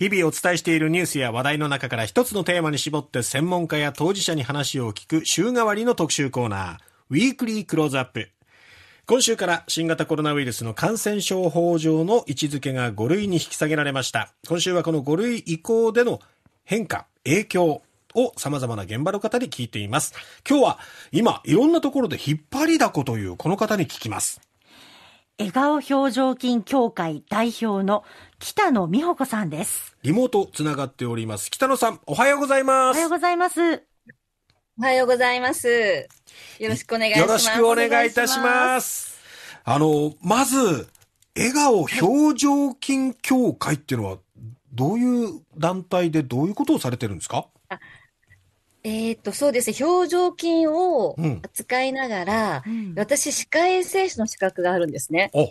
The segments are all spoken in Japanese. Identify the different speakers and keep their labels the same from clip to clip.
Speaker 1: 日々お伝えしているニュースや話題の中から一つのテーマに絞って専門家や当事者に話を聞く週替わりの特集コーナー、ウィークリークローズアップ。今週から新型コロナウイルスの感染症法上の位置づけが5類に引き下げられました。今週はこの5類移行での変化、影響を様々な現場の方に聞いています。今日は今いろんなところで引っ張りだこというこの方に聞きます。
Speaker 2: 笑顔表情筋協会代表の北野美穂子さんで
Speaker 1: す。リモートつながっております。北野さん、おはようございます。おはようございます。
Speaker 2: おはようございます。よろしくお願いします。よろしくお願いいたします。
Speaker 1: あの、まず、笑顔表情筋協会っていうのは、どういう団体でどういうことをされてるんですかあ
Speaker 2: えー、っと、そうですね。表情筋を扱いながら、うん、私、歯科衛生士の資格があるんですね。15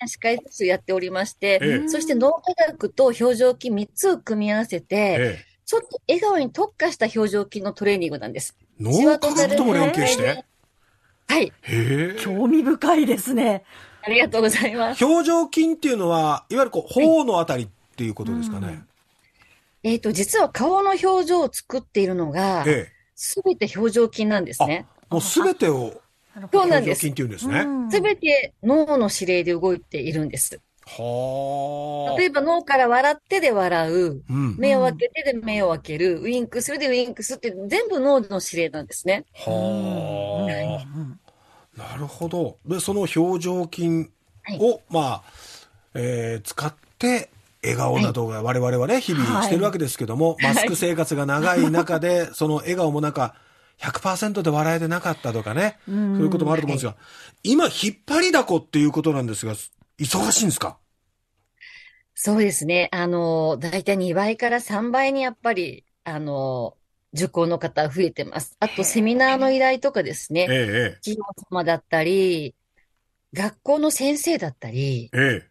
Speaker 2: 年歯科衛生士やっておりまして、はい、そして脳科学と表情筋3つを組み合わせて、ええ、ちょっと笑顔に特化した表情筋のトレーニングなんです。
Speaker 1: 脳科学とも連携してはい。興味深いですね。
Speaker 2: ありがとうございま
Speaker 1: す。表情筋っていうのは、いわゆるこう、頬のあたりっていうことですかね。はいうん
Speaker 2: えっ、ー、と、実は顔の表情を作っているのが、す、べ、て表情筋なんですね。
Speaker 1: もうすべてを、表情筋っていうんですね。
Speaker 2: すべて脳の指令で動いているんです。
Speaker 1: はあ。例えば
Speaker 2: 脳から笑ってで笑う、
Speaker 1: うん、目を開
Speaker 2: けてで目を開ける、ウインクするでウインクするって全部脳の指令なんですね。
Speaker 1: はあ、はい、なるほど。で、その表情筋を、はい、まあ、えー、使って、笑顔な動画、我々はね、日々してるわけですけども、マスク生活が長い中で、その笑顔もなんか、100%で笑えてなかったとかね、そういうこともあると思うんですが、今、引っ張りだこっていうことなんですが、忙しいんですか
Speaker 2: そうですね。あの、だいたい2倍から3倍にやっぱり、あの、受講の方増えてます。あと、セミナーの依頼とかですね。ええ、企業様だったり、学校の先生だったり、ええ、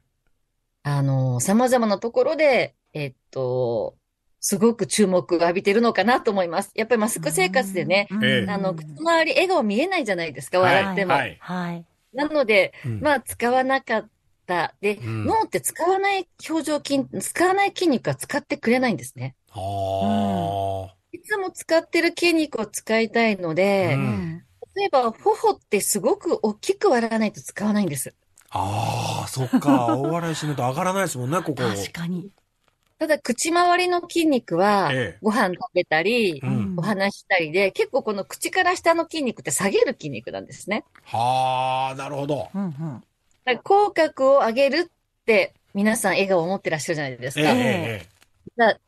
Speaker 2: あの、様々なところで、えっと、すごく注目を浴びてるのかなと思います。やっぱりマスク生活でね、あの、口周り笑顔見えないじゃないですか、笑っても。はい。はい、なので、うん、まあ、使わなかった。で、うん、脳って使わない表情筋、使わない筋肉は使ってくれないんですね。
Speaker 1: ああ、
Speaker 2: いつも使ってる筋肉を使いたいので、例えば、頬ってすごく大きく笑わないと使わないんです。
Speaker 1: ああ、そっか。大笑いしないと上がらないですもんね、ここ。確かに。
Speaker 2: ただ、口周りの筋肉は、ご飯食べたり、お話したりで、結構この口から下の筋肉って下げる筋肉なんですね。
Speaker 1: はあ、なるほど。うん
Speaker 2: うん、口角を上げるって、皆さん笑顔を持ってらっしゃるじゃないですか。ええ、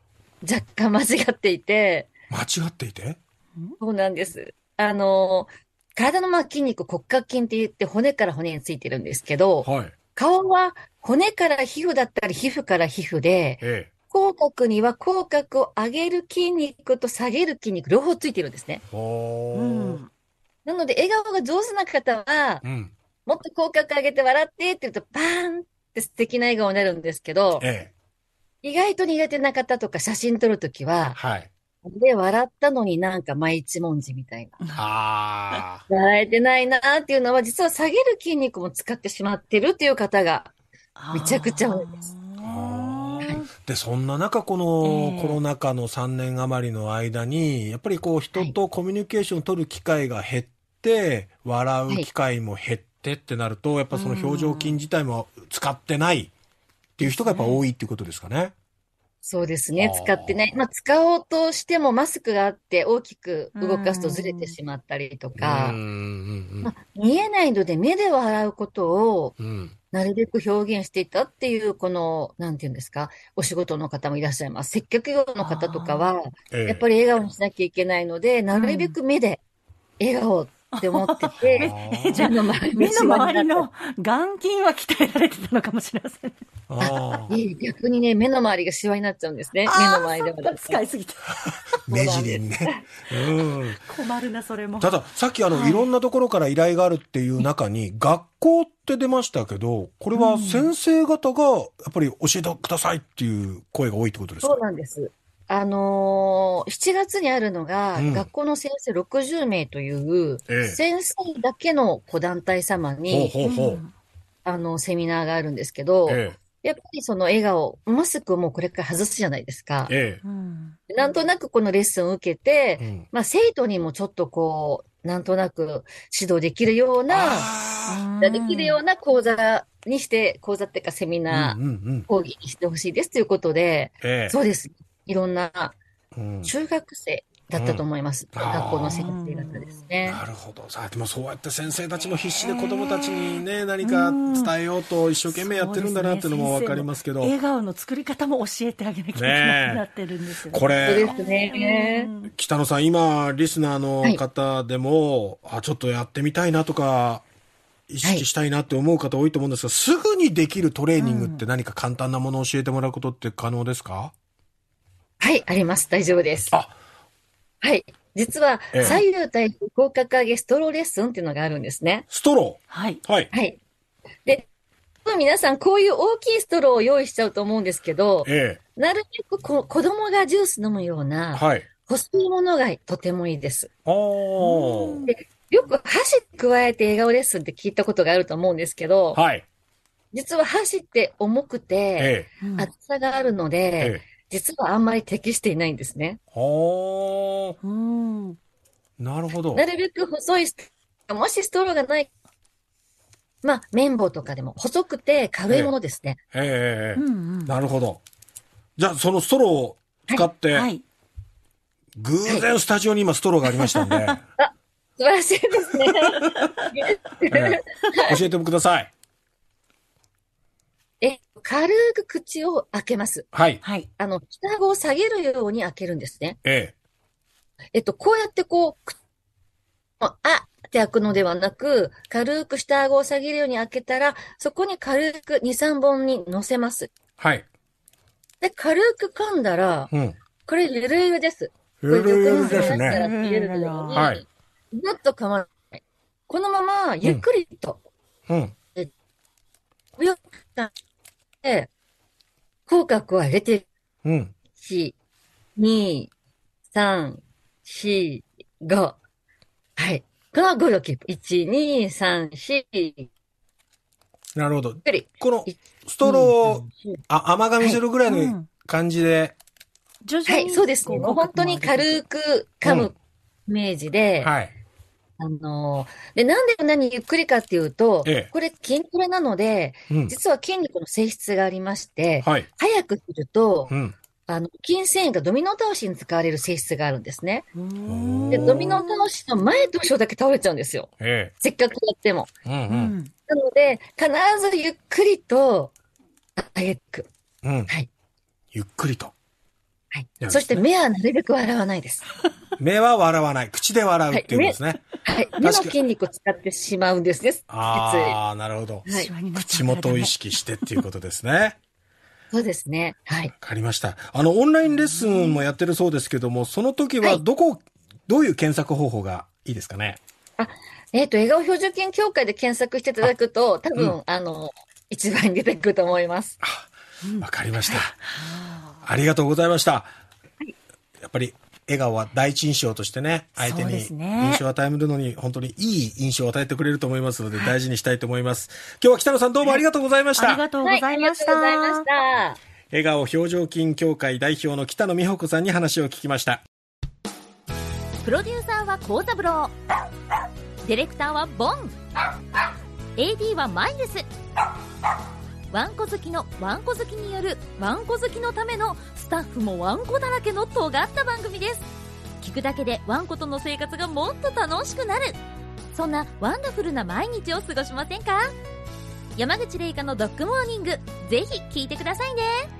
Speaker 2: 若干間違っていて。
Speaker 1: 間違っていて
Speaker 2: そうなんです。あのー、体のまあ筋肉、骨格筋って言って骨から骨についてるんですけど、はい、顔は骨から皮膚だったり皮膚から皮膚で、ええ、口角には口角を上げる筋肉と下げる筋肉、両方ついてるんですね。うん、なので、笑顔が上手な方は、うん、もっと口角上げて笑ってって言うと、バーンって素敵な笑顔になるんですけど、え、意外と苦手な方とか写真撮るときは、はい、で、笑ったのになんか毎一文字みたい
Speaker 1: な。あ
Speaker 2: あ。笑えてないなっていうのは、実は下げる筋肉も使ってしまってるっていう方が、めちゃくちゃ多いです。
Speaker 1: でそんな中このコロナ禍の3年余りの間にやっぱりこう人とコミュニケーションを取る機会が減って、はい、笑う機会も減ってってなると、はい、やっぱその表情筋自体も使ってないっていう人がやっぱ多いっていうことですかね。
Speaker 2: そうですね。使ってね。まあ、使おうとしてもマスクがあって大きく動かすとずれてしまったりとか、まあ、見えないので目で笑うことをなるべく表現していたっていう、この、なんていうんですか、お仕事の方もいらっしゃいます。接客業の方とかは、やっぱり笑顔にしなきゃいけないので、なるべく目で笑顔って思ってて、じゃあ、みんな周りの眼筋は鍛えられてたのかもしれません。あ逆にね、目の周りがシワになっちゃうんですね。目の周りでは。使いすぎて。
Speaker 1: 目尻にね。うん。
Speaker 2: 困るな、それも。ただ、さっきあの、はい、いろ
Speaker 1: んなところから依頼があるっていう中に、学校って出ましたけど、これは先生方が、やっぱり教えてくださいっていう声が多いってことです
Speaker 2: か、そうなんです。あのー、7月にあるのが、うん、学校の先生60名という、ええ、先生だけの子団体様に、あの、セミナーがあるんですけど、え、やっぱりその笑顔、マスクをもうこれから外すじゃないですか。なんとなくこのレッスンを受けて、うん、まあ生徒にもちょっとこう、なんとなく指導できるような、できるような講座にして、講座っていうかセミナー、講義にしてほしいですということで、そうです。いろんな中学生だったと思います。うん、学校の先生
Speaker 1: 方ですね。なるほど。さあ、でもそうやって先生たちも必死で子供たちにね、何か伝えようと一生懸命やってるんだなっていうのもわかりますけど、ね、笑
Speaker 2: 顔の作り方も教えてあげなきゃいけなくなってるんですよね。ねこれ、ですね、
Speaker 1: 北野さん、今、リスナーの方でも、はい、あ、ちょっとやってみたいなとか、意識したいなって思う方多いと思うんですが、はい、すぐにできるトレーニングって何か簡単なものを教えてもらうことって可能ですか、はい、あります。大丈夫で
Speaker 2: す。あは
Speaker 1: い。実は、左
Speaker 2: 右対向合格上げストローレッスンっていうのがあるんですね。ストローはい。はい。はい。で、皆さん、こういう大きいストローを用意しちゃうと思うんですけど、ええ、なるべくこ子供がジュース飲むような、はい、細いものがとてもいいです。でよく箸加えて笑顔レッスンって聞いたことがあると思うんですけど、はい、実は箸って重くて、ええ、厚さがあるので、え実はあんまり適していないんですね。
Speaker 1: うん。なるほど。なる
Speaker 2: べく細い、もしストローがない、まあ、綿棒とかでも細くて軽いものですね。
Speaker 1: えええなるほど。じゃあ、そのストローを使って、偶然スタジオに今ストローがありましたんで。
Speaker 2: 素晴らしいですね。
Speaker 1: ええ、教えてください。
Speaker 2: 軽く口を開けます。はい。はい。あの、下顎を下げるように開けるんですね。ええ。えっと、こうやってこう、あって開くのではなく、軽く下顎を下げるように開けたら、そこに軽く2、3本に乗せます。はい。で、軽く噛んだら、うん、これゆるゆるです。
Speaker 1: ゆるゆるですね。
Speaker 2: はい。ぐっと噛まない。このまま、ゆっくりと。うん。うん、で、口角はげてるうん、2、3、4、5。はい。この5のキープ。1、2、3、4、なるほど。このストローを、
Speaker 1: あ甘噛みするぐらいの感じで。はい、
Speaker 2: うん、はい、そうですね。もう本当に軽く噛むイメージで、うんはい、あのー、で、なんでこんなにゆっくりかっていうと、ええ、これ筋トレなので、うん、実は筋肉の性質がありまして、はい、早くすると、うん、あの、筋繊維がドミノ倒しに使われる性質があるんですね。で、ドミノ倒しの前と後ろだけ倒れちゃうんですよ。え、せっかくやっても。うんうん、なので、必ずゆっくりと、早く。
Speaker 1: うん、はい。ゆっくりと。はい。そして
Speaker 2: 目はなるべく笑わないです。
Speaker 1: 目は笑わない。口で笑うっていうんですね。
Speaker 2: はい。目の筋肉を使ってしまうんですね。ああ、なるほど、口
Speaker 1: 元を意識してっていうことですね。
Speaker 2: そうですね。
Speaker 1: はい。わかりました。あの、オンラインレッスンもやってるそうですけども、その時はどこ、どういう検索方法がいいですかねあ、
Speaker 2: えっ、と、笑顔標準研協会で検索していただくと、多分、あの、一番出てくると思います。
Speaker 1: わかりました。ありがとうございました。やっぱり笑顔は第一印象としてね、相手に印象を与えるのに、本当にいい印象を与えてくれると思いますので、大事にしたいと思います。今日は北野さんどうもありがとうございました。ありがとうございました。はい、ありがとうございました。笑顔表情筋協会代表の北野美穂子さんに話を聞きましたプロデューサーは幸三
Speaker 2: 郎ディレクターはボン AD はマイルスわんこ好きのわんこ好きによるわんこ好きのためのスタッフもわんこだらけの尖った番組です聞くだけでわんことの生活がもっと楽しくなるそんなワンダフルな毎日を過ごしませんか山口玲香のドッグモーニングぜひ聞いてくださいね